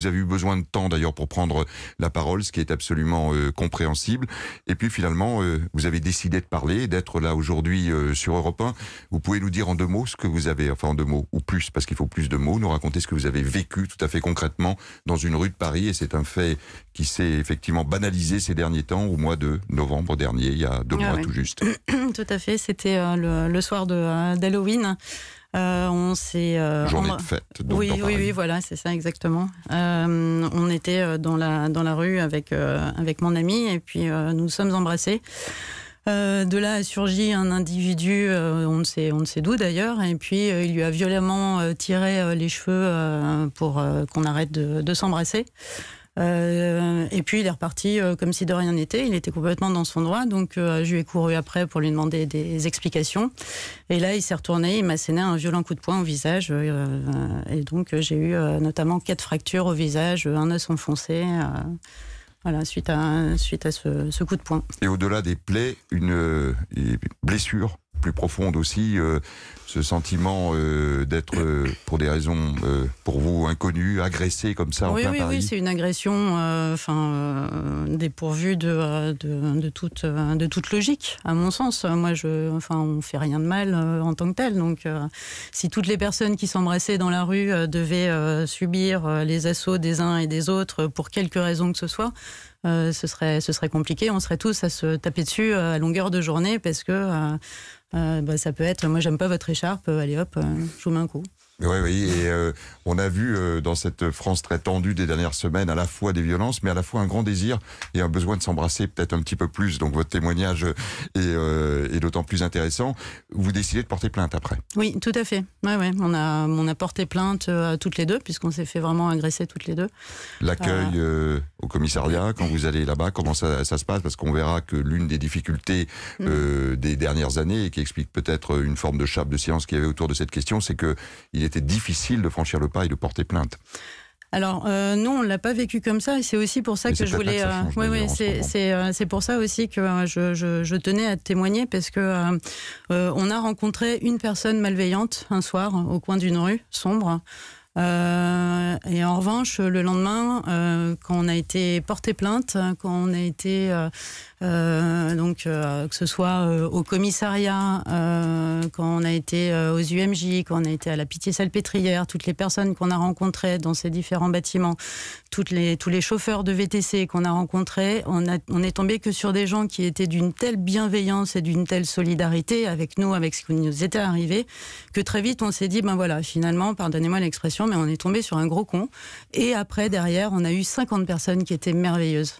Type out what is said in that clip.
Vous avez eu besoin de temps d'ailleurs pour prendre la parole, ce qui est absolument euh, compréhensible. Et puis finalement, euh, vous avez décidé de parler, d'être là aujourd'hui euh, sur Europe 1. Vous pouvez nous dire en deux mots ce que vous avez, enfin en deux mots ou plus, parce qu'il faut plus de mots, nous raconter ce que vous avez vécu tout à fait concrètement dans une rue de Paris. Et c'est un fait qui s'est effectivement banalisé ces derniers temps, au mois de novembre dernier, il y a deux ah mois tout juste. tout à fait, c'était le, le, soir de, d'Halloween. Euh, on s'est. Euh, Journée de fête. oui, oui, oui, voilà, c'est ça exactement. Euh, on était dans la dans la rue avec avec mon ami et puis nous nous sommes embrassés. de là a surgi un individu, on ne sait, on sait d'où d'ailleurs, et puis il lui a violemment tiré les cheveux pour qu'on arrête de s'embrasser. Euh, et puis il est reparti euh, comme si de rien n'était. Il était complètement dans son droit. Donc euh, je lui ai couru après pour lui demander des explications. Et là, il s'est retourné, il m'a scéné un violent coup de poing au visage. et donc j'ai eu notamment quatre fractures au visage, un os enfoncé. voilà, suite à, suite à ce, ce coup de poing. Et au-delà des plaies, une blessure plus profonde aussi, euh, ce sentiment euh, d'être, euh, pour des raisons pour vous inconnues, agressé comme ça en plein oui, Oui, c'est une agression enfin, dépourvue de, de, toute, de toute logique, à mon sens. Moi, je, enfin, on fait rien de mal en tant que tel. Donc, si toutes les personnes qui s'embrassaient dans la rue devaient subir les assauts des uns et des autres pour quelque raison que ce soit, ce, serait, ce serait compliqué. On serait tous à se taper dessus à longueur de journée parce que euh, bah, ça peut être, moi j'aime pas votre écharpe, euh, allez hop, euh, je vous mets un coup. Oui, oui. Et euh, on a vu euh, dans cette France très tendue des dernières semaines à la fois des violences, mais à la fois un grand désir et un besoin de s'embrasser peut-être un petit peu plus. Donc votre témoignage est, euh, d'autant plus intéressant. Vous décidez de porter plainte après. Oui, tout à fait. Ouais, ouais. On, a, on a porté plainte toutes les deux, puisqu'on s'est fait vraiment agresser toutes les deux. L'accueil au commissariat, quand vous allez là-bas, comment ça, se passe Parce qu'on verra que l'une des difficultés mm. des dernières années, et qui explique peut-être une forme de chape de silence qui y avait autour de cette question, c'est que est était difficile de franchir le pas et de porter plainte. Alors nous, euh, non, on l'a pas vécu comme ça et c'est aussi pour ça que je voulais. Euh, oui, oui, euh, c'est pour ça aussi que je, je, tenais à témoigner parce que on a rencontré une personne malveillante un soir au coin d'une rue sombre. Euh, et en revanche, le lendemain, euh, quand on a été porté plainte, quand on a été euh, donc que ce soit au commissariat, quand on a été aux UMJ, quand on a été à la Pitié-Salpêtrière, toutes les personnes qu'on a rencontrées dans ces différents bâtiments, toutes les, tous les chauffeurs de VTC qu'on a rencontrés, on, a, on est tombé que sur des gens qui étaient d'une telle bienveillance et d'une telle solidarité avec nous, avec ce qui nous était arrivé, que très vite on s'est dit ben voilà, finalement, pardonnez-moi l'expression mais on est tombé sur un gros con. Et après, derrière, on a eu 50 personnes qui étaient merveilleuses.